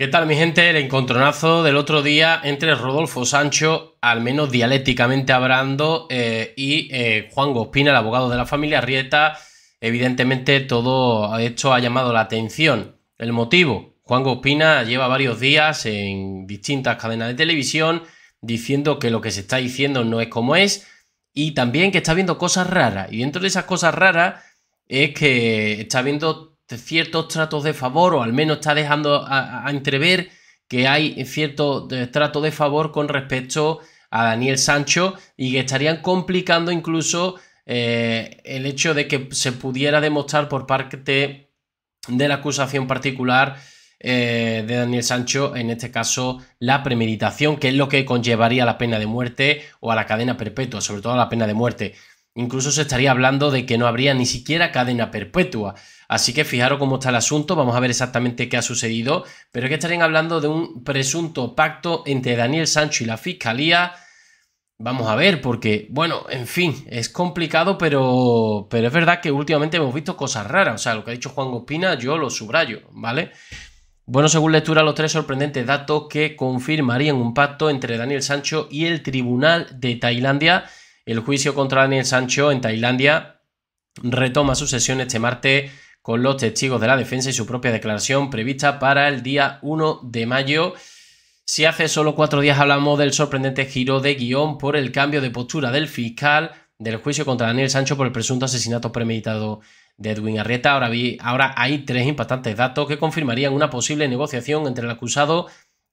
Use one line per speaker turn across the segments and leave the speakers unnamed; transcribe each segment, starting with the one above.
¿Qué tal mi gente? El encontronazo del otro día entre Rodolfo Sancho, al menos dialécticamente hablando, eh, y eh, Juan Gospina, el abogado de la familia Rieta. Evidentemente todo esto ha llamado la atención. El motivo, Juan Gospina lleva varios días en distintas cadenas de televisión diciendo que lo que se está diciendo no es como es y también que está viendo cosas raras. Y dentro de esas cosas raras es que está viendo ciertos tratos de favor, o al menos está dejando a, entrever que hay cierto trato de favor con respecto a Daniel Sancho y que estarían complicando incluso eh, el hecho de que se pudiera demostrar por parte de la acusación particular eh, de Daniel Sancho, en este caso la premeditación, que es lo que conllevaría la pena de muerte o a la cadena perpetua, sobre todo a la pena de muerte. Incluso se estaría hablando de que no habría ni siquiera cadena perpetua. Así que fijaros cómo está el asunto, vamos a ver exactamente qué ha sucedido, pero es que estarían hablando de un presunto pacto entre Daniel Sancho y la Fiscalía. Vamos a ver, porque, bueno, en fin, es complicado, pero, pero es verdad que últimamente hemos visto cosas raras. O sea, lo que ha dicho Juan Gospina, yo lo subrayo, ¿vale? Bueno, según lectura, los tres sorprendentes datos que confirmarían un pacto entre Daniel Sancho y el Tribunal de Tailandia el juicio contra Daniel Sancho en Tailandia retoma su sesión este martes con los testigos de la defensa y su propia declaración prevista para el día 1 de mayo. Si hace solo cuatro días hablamos del sorprendente giro de guión por el cambio de postura del fiscal del juicio contra Daniel Sancho por el presunto asesinato premeditado de Edwin Arrieta, ahora, ahora hay tres impactantes datos que confirmarían una posible negociación entre el acusado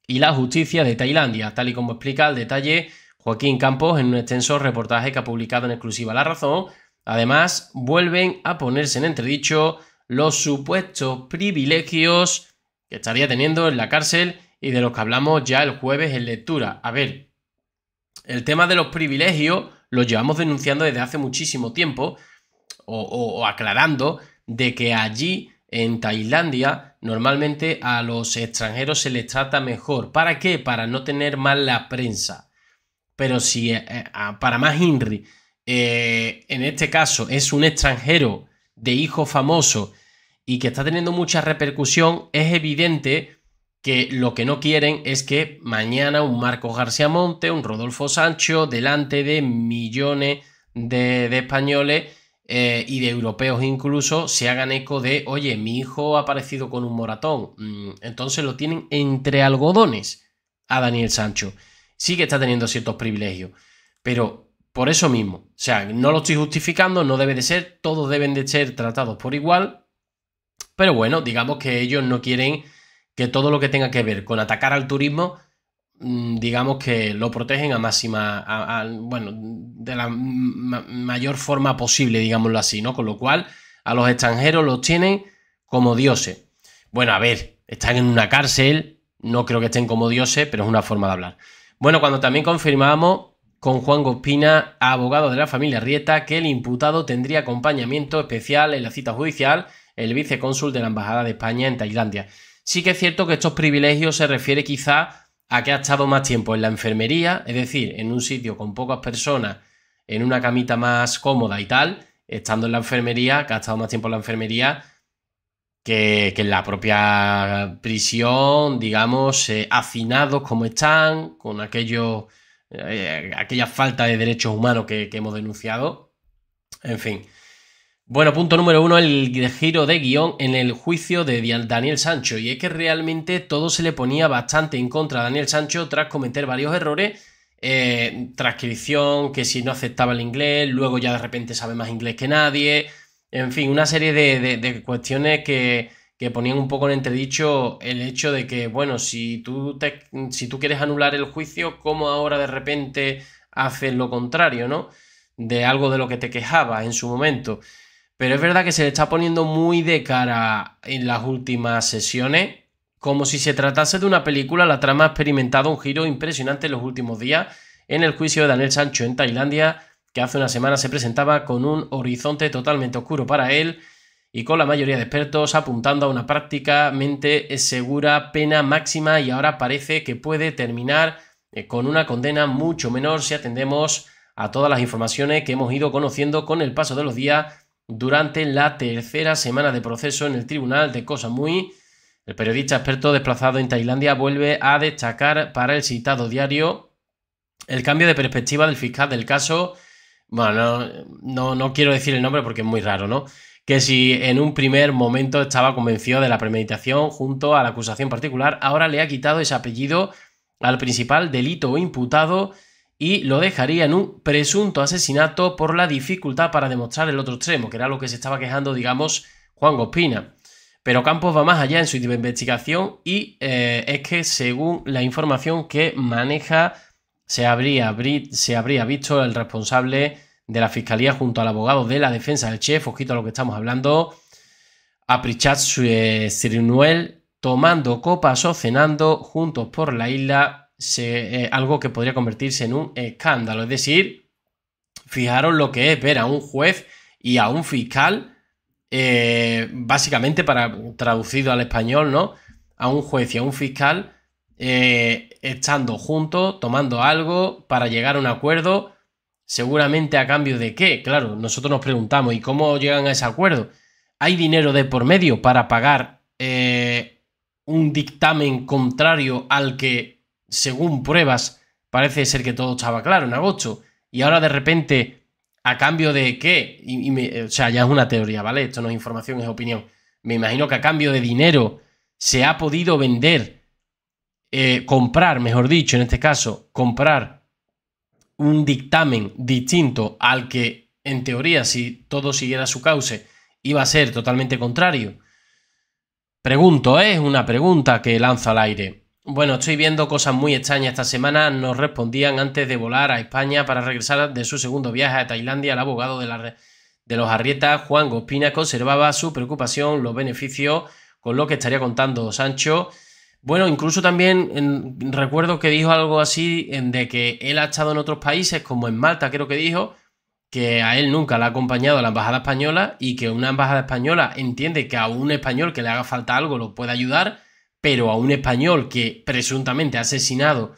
y la justicia de Tailandia, tal y como explica el detalle Joaquín Campos en un extenso reportaje que ha publicado en exclusiva La Razón. Además, vuelven a ponerse en entredicho los supuestos privilegios que estaría teniendo en la cárcel y de los que hablamos ya el jueves en lectura. A ver, el tema de los privilegios lo llevamos denunciando desde hace muchísimo tiempo o, o aclarando de que allí en Tailandia normalmente a los extranjeros se les trata mejor. ¿Para qué? Para no tener mal la prensa. Pero si eh, eh, para más Henry, eh, en este caso, es un extranjero de hijo famoso y que está teniendo mucha repercusión, es evidente que lo que no quieren es que mañana un Marcos García Monte, un Rodolfo Sancho, delante de millones de, españoles y de europeos incluso, se hagan eco de, oye, mi hijo ha aparecido con un moratón. Mm, entonces lo tienen entre algodones a Daniel Sancho sí que está teniendo ciertos privilegios, pero por eso mismo, o sea, no lo estoy justificando, no debe de ser, todos deben de ser tratados por igual, pero bueno, digamos que ellos no quieren que todo lo que tenga que ver con atacar al turismo, mm, digamos que lo protegen a máxima, bueno, de la mayor forma posible, digámoslo así, ¿no? Con lo cual, a los extranjeros los tienen como dioses. Bueno, a ver, están en una cárcel, no creo que estén como dioses, pero es una forma de hablar. Bueno, cuando también confirmamos con Juan Gospina, abogado de la familia Rieta, que el imputado tendría acompañamiento especial en la cita judicial, el vicecónsul de la Embajada de España en Tailandia. Sí que es cierto que estos privilegios se refiere quizá a que ha estado más tiempo en la enfermería, es decir, en un sitio con pocas personas, en una camita más cómoda y tal, estando en la enfermería, que ha estado más tiempo en la enfermería, que, en la propia prisión, digamos, eh, afinados hacinados como están, con aquello, eh, aquella falta de derechos humanos que, hemos denunciado. En fin. Bueno, punto número uno, el giro de guión en el juicio de Daniel Sancho. Y es que realmente todo se le ponía bastante en contra a Daniel Sancho tras cometer varios errores. Eh, transcripción, que si no aceptaba el inglés, luego ya de repente sabe más inglés que nadie. En fin, una serie de, cuestiones que, ponían un poco en entredicho el hecho de que, bueno, si tú, te, si tú quieres anular el juicio, ¿cómo ahora de repente haces lo contrario, ¿no? De algo de lo que te quejaba en su momento. Pero es verdad que se le está poniendo muy de cara en las últimas sesiones, como si se tratase de una película, la trama ha experimentado un giro impresionante en los últimos días en el juicio de Daniel Sancho en Tailandia que hace una semana se presentaba con un horizonte totalmente oscuro para él y con la mayoría de expertos apuntando a una prácticamente segura pena máxima y ahora parece que puede terminar eh, con una condena mucho menor si atendemos a todas las informaciones que hemos ido conociendo con el paso de los días durante la tercera semana de proceso en el tribunal de Kosamui. muy El periodista experto desplazado en Tailandia vuelve a destacar para el citado diario el cambio de perspectiva del fiscal del caso bueno, no, quiero decir el nombre porque es muy raro, ¿no? Que si en un primer momento estaba convencido de la premeditación junto a la acusación particular, ahora le ha quitado ese apellido al principal delito o imputado y lo dejaría en un presunto asesinato por la dificultad para demostrar el otro extremo, que era lo que se estaba quejando, digamos, Juan Gospina. Pero Campos va más allá en su investigación y eh, es que según la información que maneja se habría, se habría visto el responsable de la fiscalía junto al abogado de la defensa del chef, ojito a lo que estamos hablando, a Prichat Sirinuel tomando copas o cenando juntos por la isla, eh, algo que podría convertirse en un escándalo. Es decir, fijaros lo que es ver a un juez y a un fiscal, eh, básicamente para traducido al español, ¿no? A un juez y a un fiscal eh, estando juntos, tomando algo para llegar a un acuerdo, seguramente a cambio de qué, claro, nosotros nos preguntamos, ¿y cómo llegan a ese acuerdo? ¿Hay dinero de por medio para pagar eh, un dictamen contrario al que, según pruebas, parece ser que todo estaba claro en agosto? Y ahora de repente, ¿a cambio de qué? o sea, ya es una teoría, ¿vale? Esto no es información, es opinión. Me imagino que a cambio de dinero se ha podido vender eh, comprar, mejor dicho, en este caso, comprar un dictamen distinto al que, en teoría, si todo siguiera su cauce, iba a ser totalmente contrario. Pregunto, ¿eh? es una pregunta que lanza al aire. Bueno, estoy viendo cosas muy extrañas esta semana. Nos respondían antes de volar a España para regresar de su segundo viaje a Tailandia. El abogado de, de los Arrieta, Juan Gospina, conservaba su preocupación, los beneficios con lo que estaría contando Sancho bueno, incluso también recuerdo que dijo algo así en, de que él ha estado en otros países, como en Malta creo que dijo, que a él nunca le ha acompañado a la embajada española y que una embajada española entiende que a un español que le haga falta algo lo puede ayudar, pero a un español que presuntamente ha asesinado,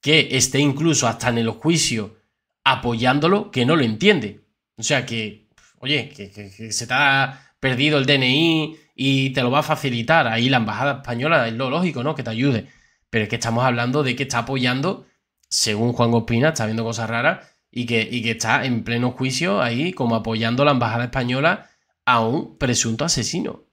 que esté incluso hasta en el juicio apoyándolo, que no lo entiende. O sea que, oye, que, que se te ha perdido el DNI, y te lo va a facilitar. Ahí la embajada española es lo lógico, ¿no? Que te ayude. Pero es que estamos hablando de que está apoyando, según Juan Gospina, está viendo cosas raras y que, que está en pleno juicio ahí como apoyando la embajada española a un presunto asesino.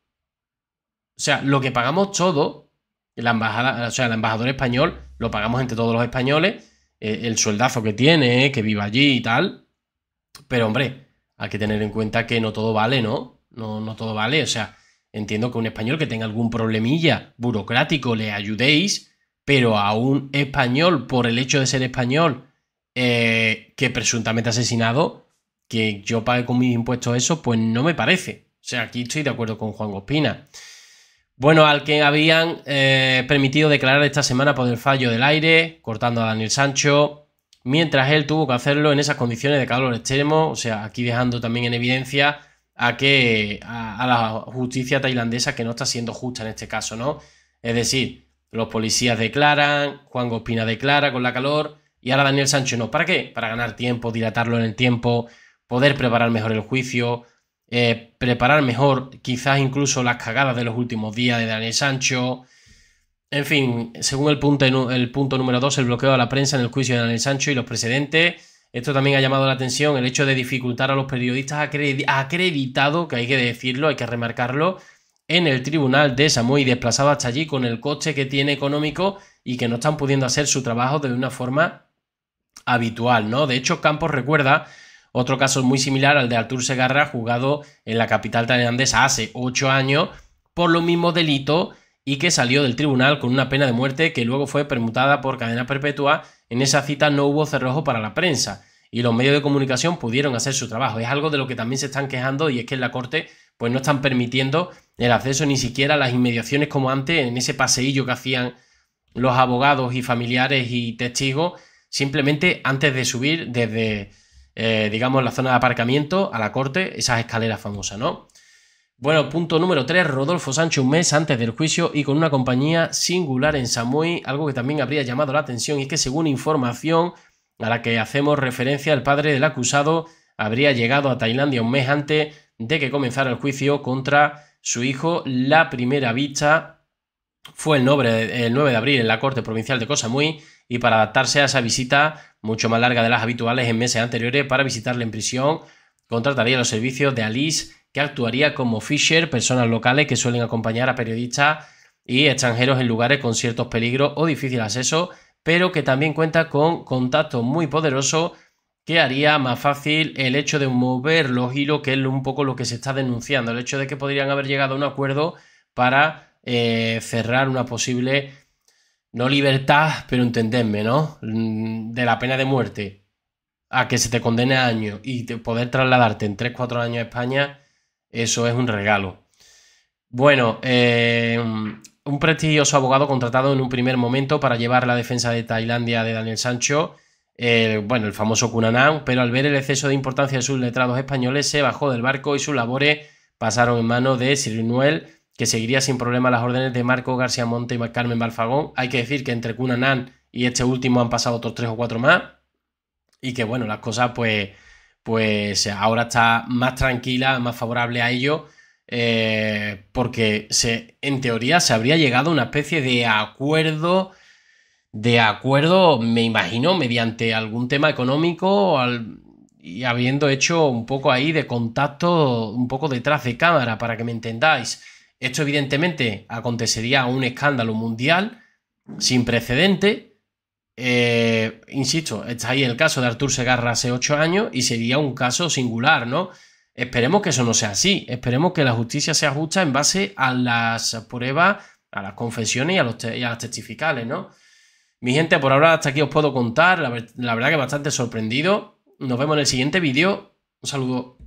O sea, lo que pagamos todo, la embajada, o sea, el embajador español, lo pagamos entre todos los españoles, eh, el sueldazo que tiene, que viva allí y tal. Pero hombre, hay que tener en cuenta que no todo vale, ¿no? No, no todo vale. O sea, Entiendo que un español que tenga algún problemilla burocrático le ayudéis, pero a un español, por el hecho de ser español, eh, que presuntamente asesinado, que yo pague con mis impuestos eso, pues no me parece. O sea, aquí estoy de acuerdo con Juan Gospina. Bueno, al que habían eh, permitido declarar esta semana por el fallo del aire, cortando a Daniel Sancho, mientras él tuvo que hacerlo en esas condiciones de calor extremo, o sea, aquí dejando también en evidencia a que a, la justicia tailandesa que no está siendo justa en este caso, ¿no? Es decir, los policías declaran, Juan Gospina declara con la calor y ahora Daniel Sancho no. ¿Para qué? Para ganar tiempo, dilatarlo en el tiempo, poder preparar mejor el juicio, eh, preparar mejor quizás incluso las cagadas de los últimos días de Daniel Sancho. En fin, según el punto, el punto número 2, el bloqueo de la prensa en el juicio de Daniel Sancho y los precedentes esto también ha llamado la atención, el hecho de dificultar a los periodistas ha acreditado, que hay que decirlo, hay que remarcarlo, en el tribunal de Samoy, desplazado hasta allí con el coche que tiene económico y que no están pudiendo hacer su trabajo de una forma habitual, ¿no? De hecho, Campos recuerda otro caso muy similar al de Artur Segarra, jugado en la capital tailandesa hace ocho años por lo mismo delito y que salió del tribunal con una pena de muerte que luego fue permutada por cadena perpetua, en esa cita no hubo cerrojo para la prensa y los medios de comunicación pudieron hacer su trabajo. Es algo de lo que también se están quejando y es que en la Corte pues no están permitiendo el acceso ni siquiera a las inmediaciones como antes en ese paseillo que hacían los abogados y familiares y testigos simplemente antes de subir desde, eh, digamos, la zona de aparcamiento a la corte, esas escaleras famosas, ¿no? Bueno, punto número 3, Rodolfo Sánchez un mes antes del juicio y con una compañía singular en Samui, algo que también habría llamado la atención y es que según información a la que hacemos referencia, el padre del acusado habría llegado a Tailandia un mes antes de que comenzara el juicio contra su hijo. La primera vista fue el 9 de abril en la Corte Provincial de Koh Samui y para adaptarse a esa visita mucho más larga de las habituales en meses anteriores para visitarle en prisión, contrataría los servicios de Alice que actuaría como Fisher, personas locales que suelen acompañar a periodistas y extranjeros en lugares con ciertos peligros o difícil acceso, pero que también cuenta con contacto muy poderosos que haría más fácil el hecho de mover los hilos, que es un poco lo que se está denunciando, el hecho de que podrían haber llegado a un acuerdo para eh, cerrar una posible, no libertad, pero entendedme, ¿no? Mm, de la pena de muerte a que se te condene a años y te poder trasladarte en 3-4 años a España eso es un regalo. Bueno, eh, un prestigioso abogado contratado en un primer momento para llevar la defensa de Tailandia de Daniel Sancho, bueno, el famoso Cunanan, pero al ver el exceso de importancia de sus letrados españoles, se bajó del barco y sus labores pasaron en manos de Sirinuel, que seguiría sin problema las órdenes de Marco García Monte y Carmen Balfagón. Hay que decir que entre Cunanan y este último han pasado otros tres o cuatro más, y que bueno, las cosas pues pues ahora está más tranquila, más favorable a ello, eh, porque se, en teoría se habría llegado a una especie de acuerdo, de acuerdo, me imagino, mediante algún tema económico y habiendo hecho un poco ahí de contacto, un poco detrás de cámara, para que me entendáis. Esto evidentemente acontecería un escándalo mundial sin precedente. Eh, insisto, está ahí el caso de Artur Segarra hace ocho años y sería un caso singular, ¿no? Esperemos que eso no sea así, esperemos que la justicia sea justa en base a las pruebas, a las confesiones y a, los testificales, ¿no? Mi gente, por ahora hasta aquí os puedo contar, la verdad que bastante sorprendido. Nos vemos en el siguiente vídeo. Un saludo.